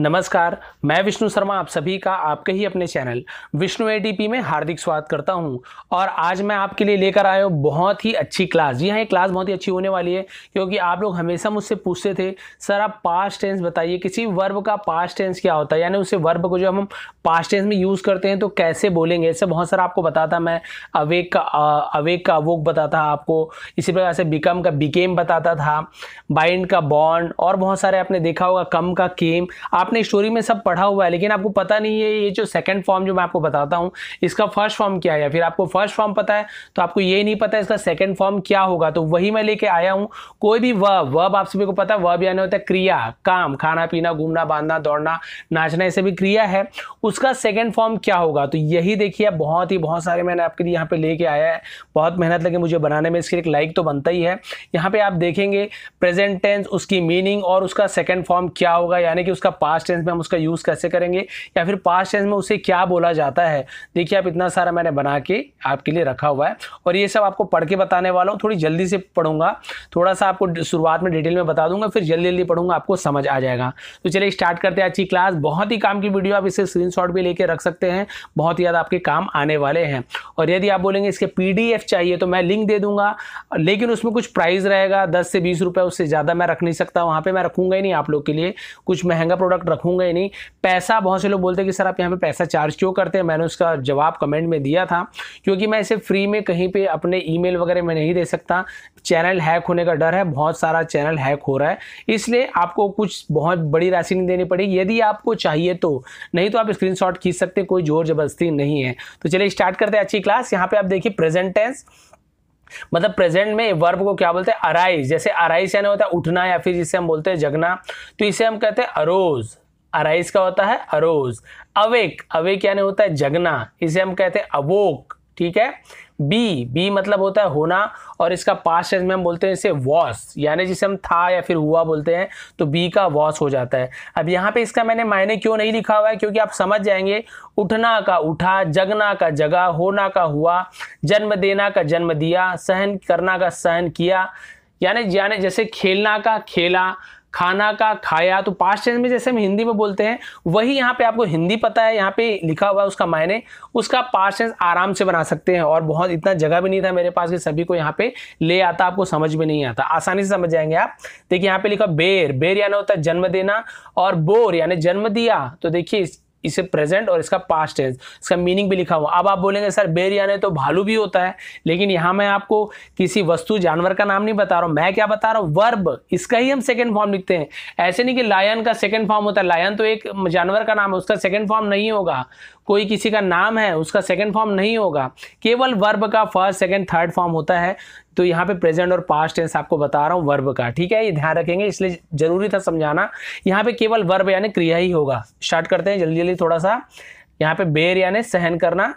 नमस्कार मैं विष्णु शर्मा आप सभी का आपके ही अपने चैनल विष्णु एडीपी में हार्दिक स्वागत करता हूं और आज मैं आपके लिए लेकर आया हूं बहुत ही अच्छी क्लास जी हाँ ये क्लास बहुत ही अच्छी होने वाली है क्योंकि आप लोग हमेशा मुझसे पूछते थे सर आप पास्ट टेंस बताइए किसी वर्ब का पास्ट टेंस क्या होता है यानी उसे वर्ब को जो हम पास्ट टेंस में यूज़ करते हैं तो कैसे बोलेंगे ऐसे बहुत सारा आपको बताता मैं अवेक का अवेक का अवोक बताता आपको इसी प्रकार से बिकम का बिकेम बताता था बाइंड का बॉन्ड और बहुत सारे आपने देखा होगा कम का केम आप आपने स्टोरी में सब पढ़ा हुआ है लेकिन आपको पता नहीं है ये जो सेकंड फॉर्म जो मैं आपको बताता हूँ इसका फर्स्ट फॉर्म क्या है या फिर आपको फर्स्ट फॉर्म पता है तो आपको ये नहीं पता इसका सेकंड फॉर्म क्या होगा तो वही मैं लेके आया हूँ कोई भी वर्ब वर्ब आप सभी को पता है वर्ब यानी होता है क्रिया काम खाना पीना घूमना बांधना दौड़ना नाचना ऐसे भी क्रिया है उसका सेकेंड फॉर्म क्या होगा तो यही देखिए बहुत ही बहुत सारे मैंने आपके लिए यहाँ पे लेके आया है बहुत मेहनत लगी मुझे बनाने में इसके एक लाइक तो बनता ही है यहाँ पे आप देखेंगे प्रेजेंट टेंस उसकी मीनिंग और उसका सेकेंड फॉर्म क्या होगा यानी कि उसका पास पास्ट टेंस में हम उसका यूज़ कैसे करेंगे या फिर पास्ट टेंस में उसे क्या बोला जाता है देखिए आप इतना सारा मैंने बना के आपके लिए रखा हुआ है और ये सब आपको पढ़ के बताने वाला हूँ थोड़ी जल्दी से पढ़ूंगा थोड़ा सा आपको शुरुआत में डिटेल में बता दूंगा फिर जल्दी जल्दी पढ़ूंगा आपको समझ आ जाएगा तो चलिए स्टार्ट करते हैं अच्छी क्लास बहुत ही काम की वीडियो आप इसे स्क्रीन भी लेके रख सकते हैं बहुत ही ज़्यादा आपके काम आने वाले हैं और यदि आप बोलेंगे इसके पी चाहिए तो मैं लिंक दे दूंगा लेकिन उसमें कुछ प्राइस रहेगा दस से बीस रुपये उससे ज़्यादा मैं रख नहीं सकता वहाँ पर मैं रखूँगा ही नहीं आप लोग के लिए कुछ महंगा प्रोडक्ट बट रखूँगा ही नहीं पैसा बहुत से लोग बोलते हैं कि सर आप यहाँ पे पैसा चार्ज क्यों करते हैं मैंने उसका जवाब कमेंट में दिया था क्योंकि मैं इसे फ्री में कहीं पे अपने ईमेल वगैरह में नहीं दे सकता चैनल हैक होने का डर है बहुत सारा चैनल हैक हो रहा है इसलिए आपको कुछ बहुत बड़ी राशि नहीं देनी पड़ेगी यदि आपको चाहिए तो नहीं तो आप स्क्रीन खींच सकते कोई जोर जबरदस्ती नहीं है तो चलिए स्टार्ट करते हैं अच्छी क्लास यहाँ पे आप देखिए प्रेजेंट टेंस मतलब प्रेजेंट में वर्ब को क्या बोलते हैं अराइज जैसे अराइज यानी होता है उठना या फिर जिसे हम बोलते हैं जगना तो इसे हम कहते हैं अरोज अराइज का होता है अरोज अवेक अवेक यानी होता है जगना इसे हम कहते हैं अवोक ठीक है बी बी मतलब होता है होना और इसका पास्ट टेंस में हम बोलते हैं इसे वॉस यानी जिसे हम था या फिर हुआ बोलते हैं तो बी का वॉस हो जाता है अब यहाँ पे इसका मैंने मायने क्यों नहीं लिखा हुआ है क्योंकि आप समझ जाएंगे उठना का उठा जगना का जगा होना का हुआ जन्म देना का जन्म दिया सहन करना का सहन किया यानी यानी जैसे खेलना का खेला खाना का खाया तो पास्ट टेंस में जैसे हम हिंदी में बोलते हैं वही यहाँ पे आपको हिंदी पता है यहाँ पे लिखा हुआ है उसका मायने उसका पास्ट टेंस आराम से बना सकते हैं और बहुत इतना जगह भी नहीं था मेरे पास कि सभी को यहाँ पे ले आता आपको समझ में नहीं आता आसानी से समझ जाएंगे आप देखिए यहाँ पे लिखा बेर बेर यानी होता है जन्म देना और बोर यानी जन्म दिया तो देखिए इसे प्रेजेंट और इसका पास्ट टेंस इसका मीनिंग भी लिखा हुआ अब आप बोलेंगे सर बेर यानी तो भालू भी होता है लेकिन यहां मैं आपको किसी वस्तु जानवर का नाम नहीं बता रहा मैं क्या बता रहा हूं वर्ब इसका ही हम सेकेंड फॉर्म लिखते हैं ऐसे नहीं कि लायन का सेकेंड फॉर्म होता है लायन तो एक जानवर का नाम है उसका सेकेंड फॉर्म नहीं होगा कोई किसी का नाम है उसका सेकेंड फॉर्म नहीं होगा केवल वर्ब का फर्स्ट सेकेंड थर्ड फॉर्म होता है तो यहाँ पे प्रेजेंट और पास्ट टेंस आपको बता रहा हूँ वर्ब का ठीक है ये ध्यान रखेंगे इसलिए जरूरी था समझाना यहाँ पे केवल वर्ब यानी क्रिया ही होगा स्टार्ट करते हैं जल्दी जल्दी थोड़ा सा यहाँ पे बेर यानी सहन करना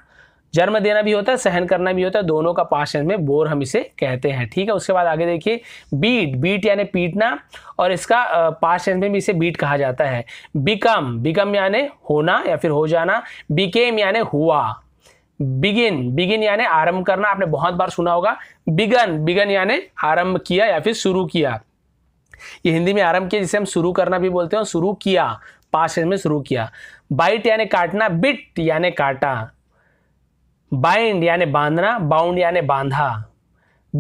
जन्म देना भी होता है सहन करना भी होता है दोनों का पाषण में बोर हम इसे कहते हैं ठीक है उसके बाद आगे देखिए बीट बीट यानी पीटना और इसका पाषण में भी इसे बीट कहा जाता है बिकम बिकम यानी होना या फिर हो जाना बिकेम यानी हुआ बिगिन बिगिन यानी आरंभ करना आपने बहुत बार सुना होगा बिगन बिगन यानी आरंभ किया या फिर शुरू किया ये हिंदी में आरंभ किया जिसे हम शुरू करना भी बोलते हैं शुरू किया पाषण में शुरू किया बाइट यानी काटना बिट यानी काटा बाइंड यानी बांधना बाउंड यानी बांधा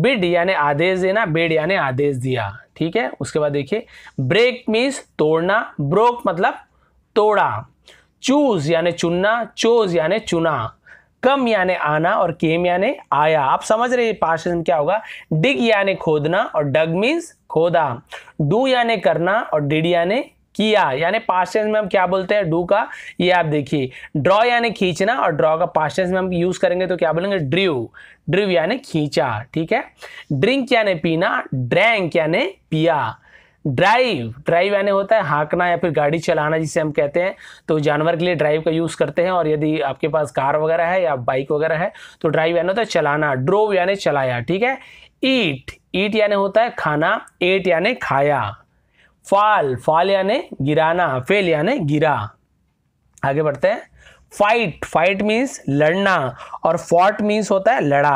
बिड यानी आदेश देना बेड यानी आदेश दिया ठीक है उसके बाद देखिए ब्रेक मीन्स तोड़ना ब्रोक मतलब तोड़ा चूज यानी चुनना चोज यानी चुना कम यानी आना और केम यानी आया आप समझ रहे पास्ट क्या होगा डिग यानी खोदना और डग मीन्स खोदा डू यानी करना और डिड यानी किया यानी पास में हम क्या बोलते हैं डू का ये आप देखिए ड्रॉ यानी खींचना और ड्रॉ का पास में हम यूज करेंगे तो क्या बोलेंगे ड्रिव ड्रिव यानी खींचा ठीक है ड्रिंक यानी पीना ड्रैंक यानी पिया ड्राइव ड्राइव यानी होता है हाँकना या फिर गाड़ी चलाना जिसे हम कहते हैं तो जानवर के लिए ड्राइव का यूज़ करते हैं और यदि आपके पास कार वगैरह है या बाइक वगैरह है तो ड्राइव यानी होता है चलाना ड्रोव यानी चलाया ठीक है ईट ईट यानी होता है खाना एट यानी खाया फाल फाल यानी गिराना फेल यानी गिरा आगे बढ़ते हैं फाइट फाइट मीन्स लड़ना और फॉट मीन्स होता है लड़ा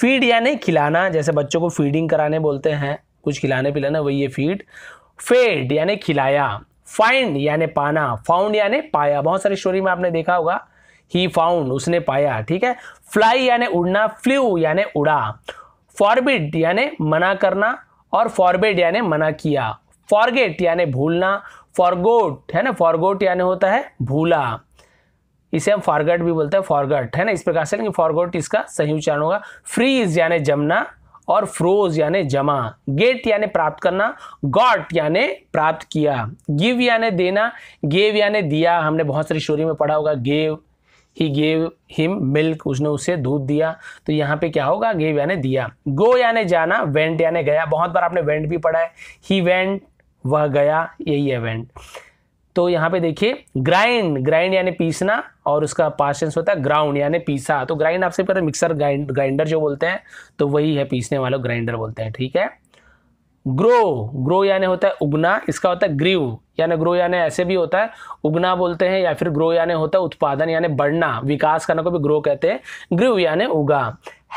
फीड यानी खिलाना जैसे बच्चों को फीडिंग कराने बोलते हैं कुछ खिलाने पिलाना वही है फीड फेड यानी खिलाया फाइंड यानी पाना फाउंड यानी पाया बहुत सारी स्टोरी में आपने देखा होगा ही फाउंड उसने पाया ठीक है फ्लाई यानी उड़ना फ्लू यानी उड़ा फॉरबिड यानी मना करना और फॉरबिड यानी मना किया फॉरगेट यानी भूलना फॉरगोट है ना फॉरगोट यानी होता है भूला इसे हम फॉरगट भी बोलते हैं फॉरगट है ना इस प्रकार से लेकिन फॉरगोट इसका सही उच्चारण होगा फ्रीज यानी जमना और फ्रोज यानी जमा गेट यानी प्राप्त करना गॉट यानी प्राप्त किया गिव यानी देना गेव यानी दिया हमने बहुत सारी स्टोरी में पढ़ा होगा गेव ही गेव हिम मिल्क उसने उसे दूध दिया तो यहाँ पे क्या होगा गेव यानी दिया गो यानी जाना वेंट यानी गया बहुत बार आपने वेंट भी पढ़ा है ही वेंट वह गया यही इवेंट तो यहाँ पे देखिए ग्राइंड ग्राइंड यानी पीसना और उसका पार्सेंस होता है ग्राउंड यानी पीसा तो ग्राइंड आपसे पता मिक्सर ग्राइंड ग्राइंडर जो बोलते हैं तो वही है पीसने वाला ग्राइंडर बोलते हैं ठीक है ग्रो ग्रो यानी होता है उगना इसका होता है ग्रीव यानी ग्रो यानी ऐसे भी होता है उगना बोलते हैं या फिर ग्रो यानी होता है उत्पादन यानी बढ़ना विकास करने को भी ग्रो कहते हैं ग्रीव यानी उगा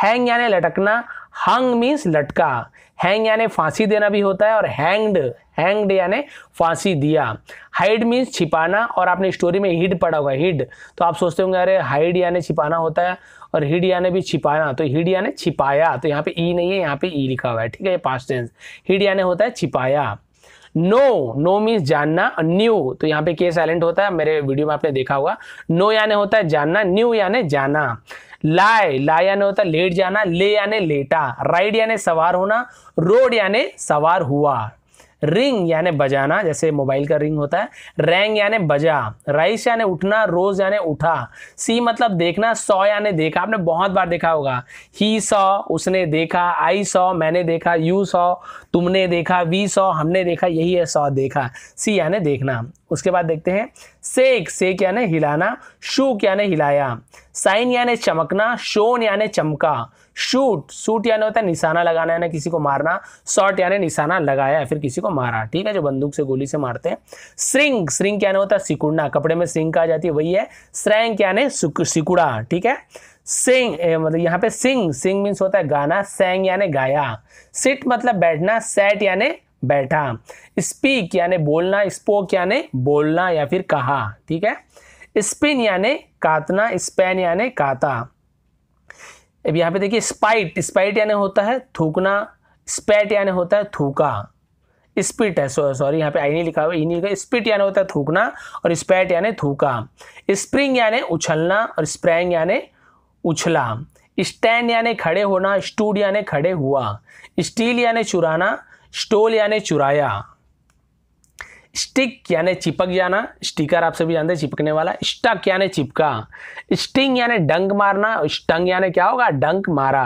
हैंग यानी लटकना हंग मीन्स लटका हैंग यानी फांसी देना भी होता है और हैंग्ड हैंग्ड यानी फांसी दिया हाइड मीन्स छिपाना और आपने स्टोरी में हिड पढ़ा होगा हिड तो आप सोचते होंगे अरे हाइड यानी छिपाना होता है और हिड यानी भी छिपाना तो हिड यानी छिपाया तो यहाँ पे ई e नहीं है यहाँ पे ई e लिखा हुआ है ठीक है ये पास्ट टेंस हिड यानी होता है छिपाया नो नो मीन्स जानना न्यू तो यहाँ पे के साइलेंट होता है मेरे वीडियो में आपने देखा होगा नो यानी होता है जानना न्यू यानी जाना लाए ला यानी होता लेट जाना ले यानी लेटा राइड यानी सवार होना रोड यानी सवार हुआ रिंग यानी बजाना जैसे मोबाइल का रिंग होता है रैंग यानी बजा राइस यानी उठना रोज यानी उठा सी मतलब देखना सौ यानी देखा आपने बहुत बार देखा होगा ही सौ उसने देखा आई सौ मैंने देखा यू सौ तुमने देखा वी सौ हमने देखा यही है सौ देखा सी यानी देखना उसके बाद देखते हैं सेक सेक यानी हिलाना शूक यानी हिलाया साइन यानी चमकना शोन यानी चमका शूट शूट यानी होता है निशाना लगाना यानी किसी को मारना शॉट यानी निशाना लगाया फिर किसी को मारा ठीक है जो बंदूक से गोली से मारते हैं श्रिंग श्रिंग यानी होता है सिकुड़ना कपड़े में श्रिंग कहा जाती है वही है श्रैंक यानी सिकुड़ा ठीक है सिंग मतलब यहाँ पे सिंग सिंग मीन्स होता है गाना सैंग यानी गाया सिट मतलब बैठना सेट यानी बैठा स्पीक यानी बोलना स्पोक यानी बोलना या फिर कहा ठीक है स्पिन यानी कातना स्पेन यानी काता अब यहाँ पे देखिए स्पाइट स्पाइट यानी होता है थूकना स्पैट यानी होता है थूका स्पिट है सॉरी यहाँ पे आई नहीं लिखा हुआ e नहीं लिखा स्पिट यानी होता है थूकना और स्पैट यानी थूका स्प्रिंग यानी उछलना और स्प्रैंग यानी उछला स्टैंड यानी खड़े होना स्टूड यानी खड़े हुआ स्टील यानी चुराना स्टोल यानी चुराया स्टिक यानी चिपक जाना स्टिकर आप सभी जानते हैं चिपकने वाला स्टक यानी चिपका स्टिंग यानी डंक मारना स्टंग यानी क्या होगा डंक मारा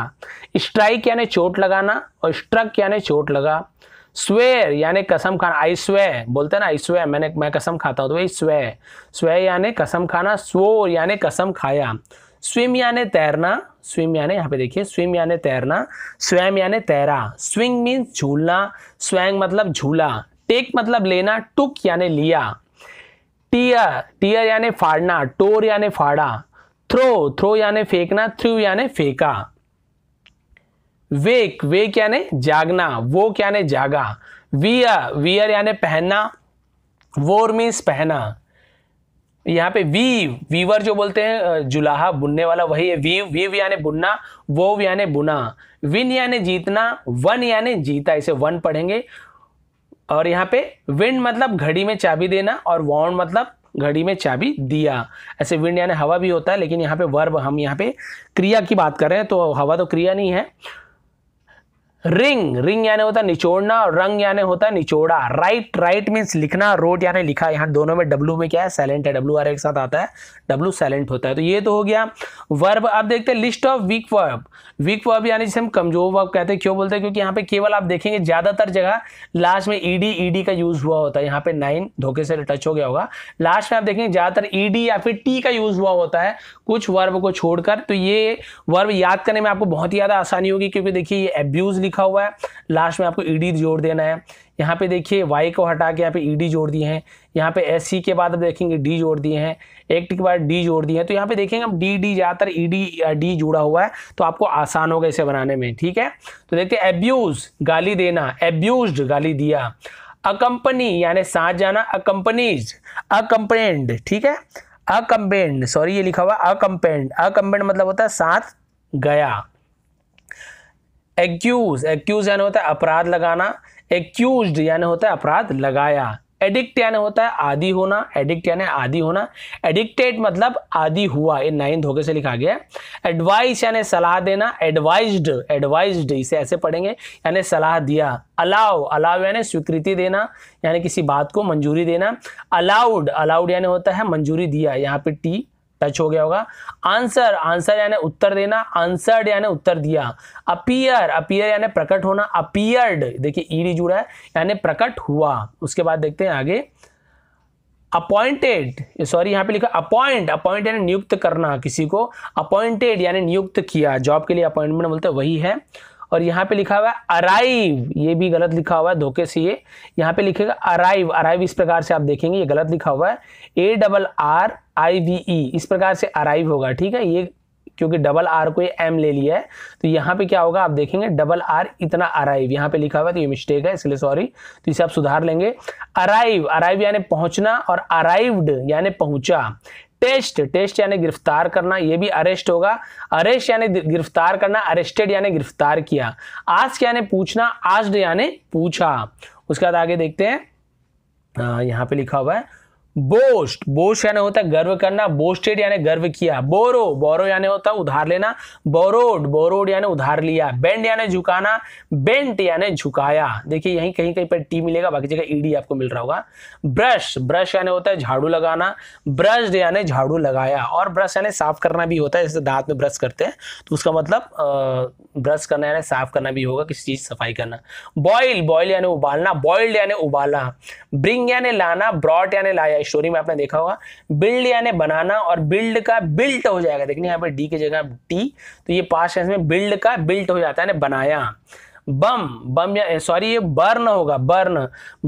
स्ट्राइक यानी चोट लगाना और स्ट्रक यानी चोट लगा स्वेर यानी कसम खाना आई स्वे बोलते हैं ना आई स्वे मैंने मैं कसम खाता हूँ तो वही स्वे स्वे यानी कसम खाना स्वोर यानी कसम खाया स्विम यानी तैरना स्विम यानी यहाँ पे देखिए स्विम यानी तैरना स्वयं यानी तैरा स्विंग मीन्स झूलना स्वयं मतलब झूला टेक मतलब लेना टुक यानी लिया टीयर टीयर यानी फाड़ना टोर यानी फाड़ा थ्रो थ्रो यानी फेंकना थ्रू यानी फेंका वेक वेक यानी जागना वो क्या ने जागा वियर वियर यानी पहनना वोर मीन्स पहना यहाँ पे वीव वीवर जो बोलते हैं जुलाहा बुनने वाला वही है वीव वीव यानी बुनना वोव यानी बुना विन यानी जीतना वन यानी जीता इसे वन पढ़ेंगे और यहाँ पे विंड मतलब घड़ी में चाबी देना और वॉन्ड मतलब घड़ी में चाबी दिया ऐसे विंड यानी हवा भी होता है लेकिन यहाँ पे वर्ब हम यहाँ पे क्रिया की बात कर रहे हैं तो हवा तो क्रिया नहीं है रिंग रिंग यानी होता है निचोड़ना और रंग यानी होता है निचोड़ा राइट राइट मीन्स लिखना रोड यानी लिखा यहाँ दोनों में डब्लू में क्या है सैलेंट है डब्ल्यू आर एक साथ आता है डब्ल्यू सैलेंट होता है तो ये तो हो गया वर्ब आप देखते हैं list of weak verb weak verb यानी जिसे हम कमजोर वर्ब कहते हैं क्यों बोलते हैं क्योंकि यहाँ पे केवल आप देखेंगे ज्यादातर जगह लास्ट में ईडी ईडी का यूज हुआ होता है यहाँ पे नाइन धोखे से टच हो गया होगा लास्ट में आप देखेंगे ज्यादातर ईडी या फिर टी का यूज हुआ होता है कुछ वर्ब को छोड़कर तो ये वर्ब याद करने में आपको बहुत ही ज्यादा आसानी होगी क्योंकि देखिए ये एब्यूज लिखा हुआ है लास्ट में आपको ईडी जोड़ देना है यहाँ पे देखिए वाई को हटा के यहाँ पे ईडी जोड़ दिए हैं यहाँ पे एस के बाद अब देखेंगे डी जोड़ दिए हैं एक्ट के बाद डी जोड़ दिए हैं तो यहाँ पे देखेंगे हम डी डी ज़्यादातर ई डी डी जुड़ा हुआ है तो आपको आसान होगा इसे बनाने में ठीक है तो देखते हैं एब्यूज़ गाली देना एब्यूज गाली दिया अकम्पनी यानी साथ जाना अकम्पनीज अकम्पेंड ठीक है अकम्पेंड सॉरी ये लिखा हुआ अकम्पेंड अकम्पेंड मतलब होता है साथ गया एक्यूज एक्यूज यानी होता है अपराध लगाना एक्यूज यानी होता है अपराध लगाया एडिक्ट यानी होता है आदि होना एडिक्ट यानी आदि होना एडिक्टेड मतलब आदि हुआ ये नाइन धोखे से लिखा गया है एडवाइस यानी सलाह देना एडवाइज्ड एडवाइज्ड इसे ऐसे पढ़ेंगे यानी सलाह दिया अलाउ अलाउ यानी स्वीकृति देना यानी किसी बात को मंजूरी देना अलाउड अलाउड यानी होता है मंजूरी दिया यहाँ पे टी टच हो गया होगा आंसर आंसर यानी उत्तर देना आंसर्ड यानी उत्तर दिया अपियर अपियर यानी प्रकट होना अपियर्ड देखिए ईडी जुड़ा है यानी प्रकट हुआ उसके बाद देखते हैं आगे अपॉइंटेड सॉरी यहाँ पे लिखा अपॉइंट अपॉइंट यानी नियुक्त करना किसी को अपॉइंटेड यानी नियुक्त किया जॉब के लिए अपॉइंटमेंट बोलते वही है और यहाँ पे लिखा हुआ है अराइव ये भी गलत लिखा हुआ है धोखे से ये यहाँ पे लिखेगा अराइव अराइव इस प्रकार से आप देखेंगे ये गलत लिखा हुआ है A double R I V E इस प्रकार से अराइव होगा ठीक है ये क्योंकि डबल आर को ये एम ले लिया है तो यहाँ पे क्या होगा आप देखेंगे डबल आर इतना अराइव यहाँ पे लिखा हुआ है तो ये मिस्टेक है इसलिए सॉरी तो इसे आप सुधार लेंगे अराइव अराइव यानी पहुंचना और अराइव्ड यानी पहुंचा टेस्ट टेस्ट यानी गिरफ्तार करना ये भी अरेस्ट होगा अरेस्ट यानी गिरफ्तार करना अरेस्टेड यानी गिरफ्तार किया आज यानी पूछना आज यानी पूछा उसके बाद आगे देखते हैं यहाँ पे लिखा हुआ है बोस्ट बोस्ट यानी होता है गर्व करना बोस्टेड यानी गर्व किया बोरो बोरो यानी होता है उधार लेना बोरोड बोरोड यानी उधार लिया बेंड यानी झुकाना बेंट यानी झुकाया देखिए यहीं कहीं कहीं पर टी मिलेगा बाकी जगह ईडी e आपको मिल रहा होगा ब्रश ब्रश यानी होता है झाड़ू लगाना ब्रश यानी झाड़ू लगाया और ब्रश यानी साफ करना भी होता है जैसे दांत में ब्रश करते हैं तो उसका मतलब ब्रश करना यानी साफ करना भी होगा किसी चीज़ सफाई करना बॉइल बॉयल यानी उबालना बॉइल्ड यानी उबाला ब्रिंग यानी लाना ब्रॉड यानी लाया स्टोरी में आपने देखा होगा बिल्ड यानी बनाना और बिल्ड का बिल्ट हो जाएगा देखने यहाँ पर डी की जगह टी तो ये पास टेंस में बिल्ड का बिल्ट हो जाता है बनाया बम बम सॉरी ये बर्न होगा बर्न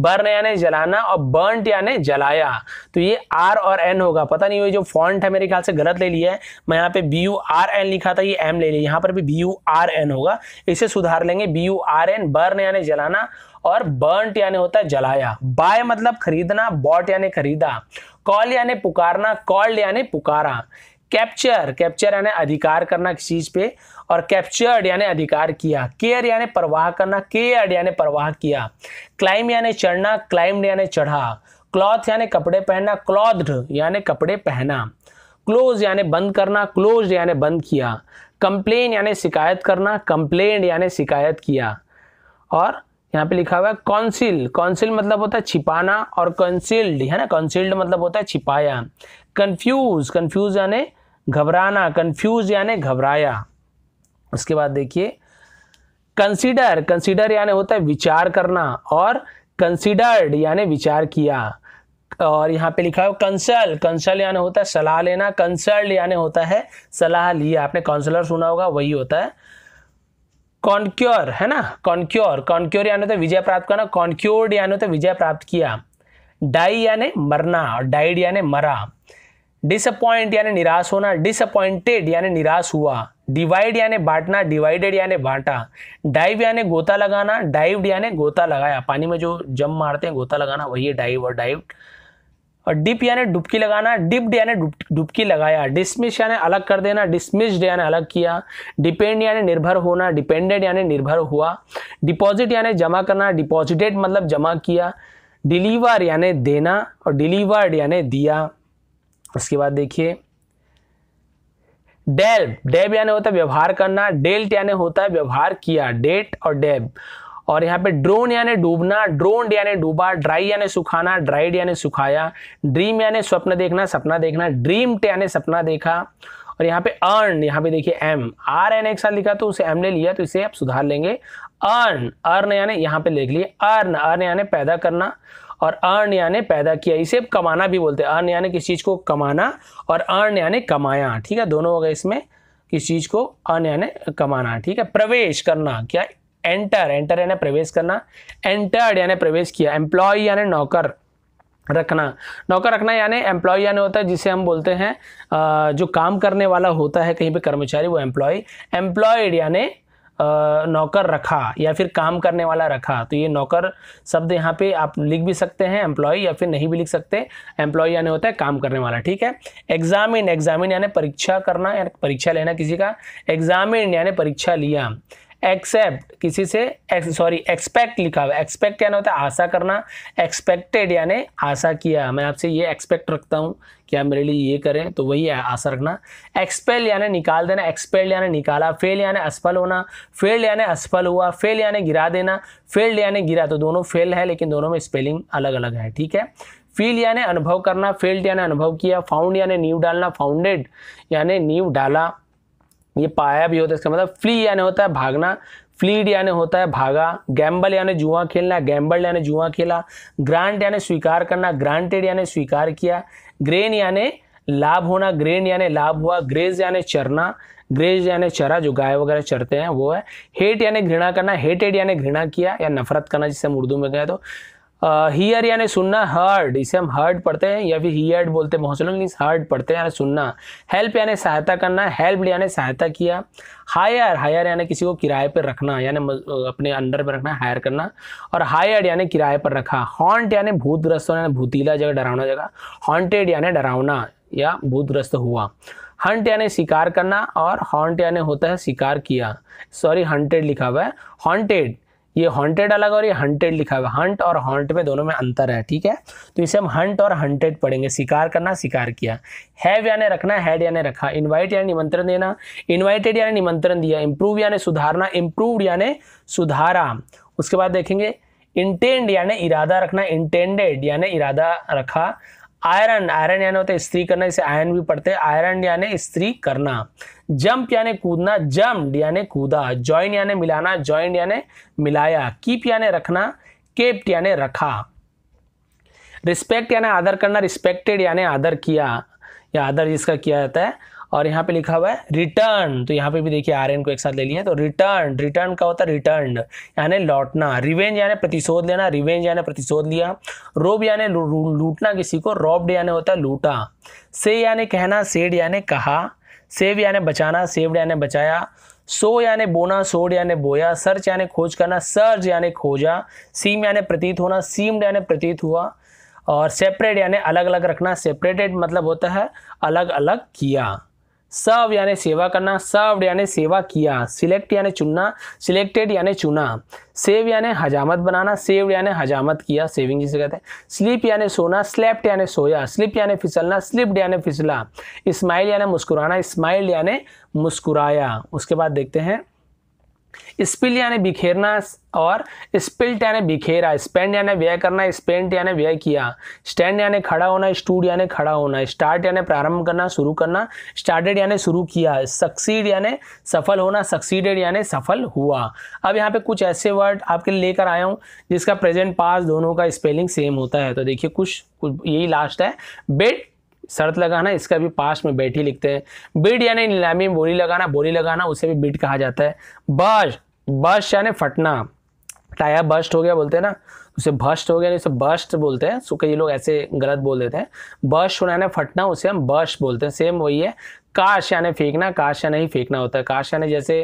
बर्न यानी जलाना और बर्नट यानी जलाया तो ये आर और एन होगा पता नहीं ये जो फॉन्ट है मेरे ख्याल से गलत ले लिया है मैं यहाँ पे बी यू आर एन लिखा था ये एम ले लिया यहाँ पर भी बी यू आर एन होगा इसे सुधार लेंगे B U R N burn यानी जलाना और बर्नट यानी होता है जलाया बाय मतलब खरीदना बॉट यानी खरीदा कॉल यानी पुकारना कॉल्ड यानी पुकारा कैप्चर कैप्चर यानी अधिकार करना किसी चीज पे और कैप्चर्ड यानी अधिकार किया केयर यानी प्रवाह करना केयर्ड यानी प्रवाह किया क्लाइम यानी चढ़ना क्लाइम्ड यानी चढ़ा क्लॉथ यानी कपड़े पहनना क्लॉथ यानी कपड़े पहना क्लोज यानी बंद करना क्लोज यानी बंद किया कंप्लेन यानी शिकायत करना कंप्लेन यानी शिकायत किया और यहाँ पे लिखा हुआ है कॉन्सिल कॉन्सिल मतलब होता है छिपाना और कंसील्ड है ना कंसील्ड मतलब होता है छिपाया कंफ्यूज कंफ्यूज यानी घबराना कंफ्यूज यानी घबराया उसके बाद देखिए कंसीडर कंसीडर यानी होता है विचार करना और कंसीडर्ड यानी विचार किया और यहाँ पे लिखा है कंसल कंसल यानी होता है सलाह लेना कंसल्ड यानी होता है सलाह लिया आपने काउंसलर सुना होगा वही होता है कॉन्क्योर है ना कॉन्क्योर कॉन्क्योर यानी होता तो है विजय प्राप्त करना कॉन्क्योर्ड यानी होता तो है विजय प्राप्त किया डाई यानी मरना और डाइड यानी मरा डिसअपॉइंट यानी निराश होना डिसअपॉइंटेड यानी निराश हुआ डिवाइड यानी बांटना डिवाइडेड यानी बांटा डाइव यानी गोता लगाना डाइव यानी गोता लगाया पानी में जो जम मारते हैं गोता लगाना वही है डाइव और डाइव और डिप यानी डुबकी लगाना डिप्ड यानी डुबकी लगाया डिसमिस यानी अलग कर देना डिसमिस्ड यानी अलग किया डिपेंड यानी निर्भर होना डिपेंडेड यानी निर्भर हुआ डिपॉजिट यानी जमा करना डिपॉजिटेड मतलब जमा किया डिलीवर यानी देना और डिलीवर्ड यानी दिया उसके बाद देखिए डेब डेब यानी होता है व्यवहार करना डेल्ट यानी होता है व्यवहार किया डेट और डेब और यहाँ पे ड्रोन यानी डूबना ड्रोन यानी डूबा ड्राई यानी सुखाना ड्राइड यानी सुखाया ड्रीम यानी स्वप्न देखना सपना देखना ड्रीम यानी सपना देखा और यहाँ पे अर्न यहाँ पे देखिए एम आर एन एक साथ लिखा तो उसे एम ने लिया तो इसे आप सुधार लेंगे अर्न अर्न यानी यहाँ पे लिख लिए अर्न अर्न यानी पैदा करना और अर्न यानी पैदा किया इसे कमाना भी बोलते हैं अर्न यानी किस चीज़ को कमाना और अर्न यानी कमाया ठीक है दोनों हो गए इसमें किस चीज़ को अर्न यानी कमाना ठीक है प्रवेश करना क्या एंटर एंटर यानी प्रवेश करना एंटर्ड यानी प्रवेश किया एम्प्लॉय यानी नौकर रखना नौकर रखना यानी एम्प्लॉय यानी होता है जिसे हम बोलते हैं जो काम करने वाला होता है कहीं पे कर्मचारी वो एम्प्लॉय एम्प्लॉयड यानी नौकर रखा या फिर काम करने वाला रखा तो ये नौकर शब्द यहाँ पे आप लिख भी सकते हैं एम्प्लॉय या फिर नहीं भी लिख सकते एम्प्लॉय यानी होता है काम करने वाला ठीक है एग्जामिन एग्जामिन यानी परीक्षा करना या परीक्षा लेना किसी का एग्जामिन यानी परीक्षा लिया एक्सेप्ट किसी से सॉरी एक्सपेक्ट लिखा हुआ एक्सपेक्ट क्या होता है आशा करना एक्सपेक्टेड यानी आशा किया मैं आपसे ये एक्सपेक्ट रखता हूँ कि आप मेरे लिए ये करें तो वही है आशा रखना एक्सपेल यानी निकाल देना एक्सपेल यानी निकाला फेल यानी असफल होना फेल्ड यानी असफल हुआ फेल यानी गिरा देना फेल्ड यानी गिरा तो दोनों फेल है लेकिन दोनों में स्पेलिंग अलग अलग है ठीक है फील यानी अनुभव करना फेल्ड यानी अनुभव किया फाउंड यानी नींव डालना फाउंडेड यानी नींव डाला ये पाया भी होता है इसका मतलब फ्ली यानी होता है भागना फ्लीड यानी होता है भागा गैम्बल यानी जुआ खेलना गैम्बल यानी जुआ खेला ग्रांट यानी स्वीकार करना ग्रांटेड यानी स्वीकार किया ग्रेन यानी लाभ होना ग्रेन यानी लाभ हुआ ग्रेज यानी चरना ग्रेज यानी चरा जो गाय वगैरह चरते हैं वो है हेट यानी घृणा करना हेटेड यानी घृणा किया या नफरत करना जिसे हम उर्दू में कहें तो हियर यानी सुनना हर्ड इसे हम हर्ड पढ़ते हैं या फिर हीयर्ड बोलते हैं बहुत से लोग हर्ड पढ़ते हैं यानी सुनना हेल्प यानी सहायता करना हेल्प यानी सहायता किया हायर हायर यानी किसी को किराए पर रखना यानी अपने अंडर में रखना हायर करना और हायर्ड यानी किराए पर रखा हॉन्ट यानी भूतग्रस्त होना भूतीला जगह डरावना जगह हॉन्टेड यानी डरावना या भूतग्रस्त हुआ हंट यानी शिकार करना और हॉन्ट यानी होता है शिकार किया सॉरी हंटेड लिखा हुआ है हॉन्टेड ये हॉन्टेड अलग और ये हंटेड लिखा हुआ हंट और हॉन्ट में दोनों में अंतर है ठीक है तो इसे हम हंट और हंटेड पढ़ेंगे शिकार करना शिकार किया हैव यानी रखना हैड यानी रखा इनवाइट यानी निमंत्रण देना इनवाइटेड यानी निमंत्रण दिया इम्प्रूव यानी सुधारना इम्प्रूव यानी सुधारा उसके बाद देखेंगे इंटेंड यानी इरादा रखना इंटेंडेड यानी इरादा रखा आयरन आयरन यानी होता है स्त्री करना इसे आयरन भी पढ़ते हैं आयरन यानी स्त्री करना जंप यानी कूदना जम्प यानी कूदा ज्वाइन यानी मिलाना ज्वाइंट यानी मिलाया कीप यानी रखना केप्ट यानी रखा रिस्पेक्ट यानी आदर करना रिस्पेक्टेड यानी आदर किया या आदर जिसका किया जाता है और यहाँ पे लिखा हुआ है रिटर्न तो यहाँ पे भी देखिए आर को एक साथ ले लिया तो रिटर्न रिटर्न का होता है रिटर्न यानी लौटना रिवेंज यानी प्रतिशोध लेना रिवेंज यानी प्रतिशोध लिया रोब यानी लूटना किसी को रॉब्ड यानी होता है लूटा से यानी कहना सेड यानी कहा सेव यानी बचाना सेव्ड यानी बचाया सो यानी बोना सोड यानी बोया सर्च यानी खोज करना सर्च यानी खोजा सीम यानी प्रतीत होना सीम्ड यानी प्रतीत हुआ और सेपरेट यानी अलग अलग रखना सेपरेटेड मतलब होता है अलग अलग किया सर्व यानी सेवा करना सर्व यानी सेवा किया सिलेक्ट यानी चुनना सिलेक्टेड यानी चुना सेव यानी हजामत बनाना सेव यानी हजामत किया सेविंग जिसे कहते हैं स्लिप यानी सोना स्लेप्ट यानी सोया स्लिप यानी फिसलना स्लिप्ड यानी फिसला स्माइल यानी मुस्कुराना स्माइल यानी मुस्कुराया उसके बाद देखते हैं स्पिल यानी बिखेरना और स्पिल्ट यानी बिखेरा स्पेंड यानी व्यय करना स्पेंट यानी व्यय किया स्टैंड यानी खड़ा होना स्टूड यानी खड़ा होना स्टार्ट यानी प्रारंभ करना शुरू करना स्टार्टेड यानी शुरू किया सक्सीड यानी सफल होना सक्सीडेड यानी सफल हुआ अब यहाँ पे कुछ ऐसे वर्ड आपके लिए लेकर आया हूँ जिसका प्रेजेंट पास दोनों का स्पेलिंग सेम होता है तो देखिए कुछ, कुछ यही लास्ट है बेट शर्त लगाना इसका भी पास में बैठी लिखते हैं बिड यानी नीलामी में बोली लगाना बोली लगाना उसे भी बिड कहा जाता है बस बस यानी फटना टायर बस्ट हो गया बोलते हैं ना उसे बस्ट हो गया उसे बस्ट बोलते हैं सो कई लोग ऐसे गलत बोल देते हैं बस्ट होना फटना उसे हम बस्ट बोलते हैं सेम वही है काश यानी फेंकना काश या नहीं फेंकना होता है काश यानी जैसे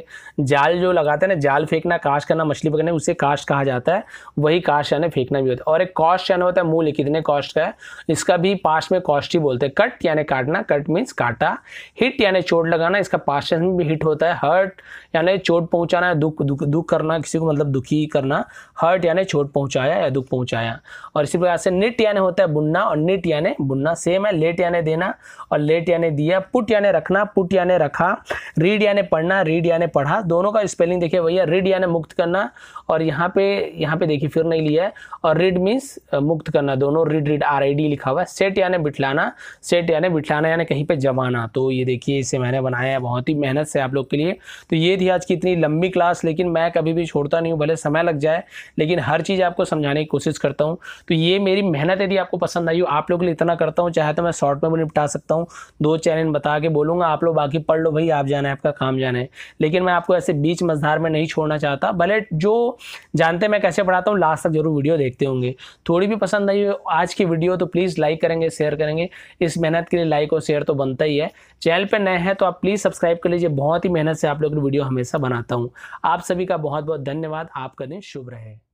जाल जो लगाते हैं ना जाल फेंकना काश करना मछली पकड़ने उसे काश कहा जाता है वही काश यानी फेंकना भी होता है और एक कॉस्ट यानी होता है मूल्य कितने कॉस्ट का है इसका भी पास्ट में कॉस्ट ही बोलते हैं कट यानी काटना कट मीन्स काटा हिट यानी चोट लगाना इसका पास में भी हिट होता है हर्ट यानी चोट पहुंचाना दुख दुख दुख करना किसी को मतलब दुखी करना हर्ट यानी चोट पहुंचाया या दुख पहुंचाया और इसी प्रकार से निट यानी होता है बुनना और निट यानी बुनना सेम है लेट यानी देना और लेट यानी दिया पुट यानी रखना पुट याने रखा रीड याने पढ़ना रीड याने पढ़ा दोनों का स्पेलिंग देखिए भैया रीड याने मुक्त करना और यहाँ पे यहाँ पे देखिए फिर नहीं लिया है और रीड मीन्स मुक्त करना दोनों read read R I D लिखा हुआ है सेट याने बिठलाना सेट याने बिठलाना यानी कहीं पर जमाना तो ये देखिए इसे मैंने बनाया है बहुत ही मेहनत से आप लोग के लिए तो ये थी आज की इतनी लंबी क्लास लेकिन मैं कभी भी छोड़ता नहीं हूँ भले समय लग जाए लेकिन हर चीज़ आपको समझाने की कोशिश करता हूँ तो ये मेरी मेहनत यदि आपको पसंद आई हो आप लोग के लिए इतना करता हूँ चाहे तो मैं शॉर्ट में भी निपटा सकता हूँ दो चैनल बता के बोलो बोलूंगा आप लोग बाकी पढ़ लो भाई आप जाना है आपका काम जाना है लेकिन मैं आपको ऐसे बीच मझधार में नहीं छोड़ना चाहता भले जो जानते मैं कैसे पढ़ाता हूँ लास्ट तक जरूर वीडियो देखते होंगे थोड़ी भी पसंद आई आज की वीडियो तो प्लीज़ लाइक करेंगे शेयर करेंगे इस मेहनत के लिए लाइक और शेयर तो बनता ही है चैनल पर नए हैं तो आप प्लीज़ सब्सक्राइब कर लीजिए बहुत ही मेहनत से आप लोग वीडियो हमेशा बनाता हूँ आप सभी का बहुत बहुत धन्यवाद आपका दिन शुभ रहे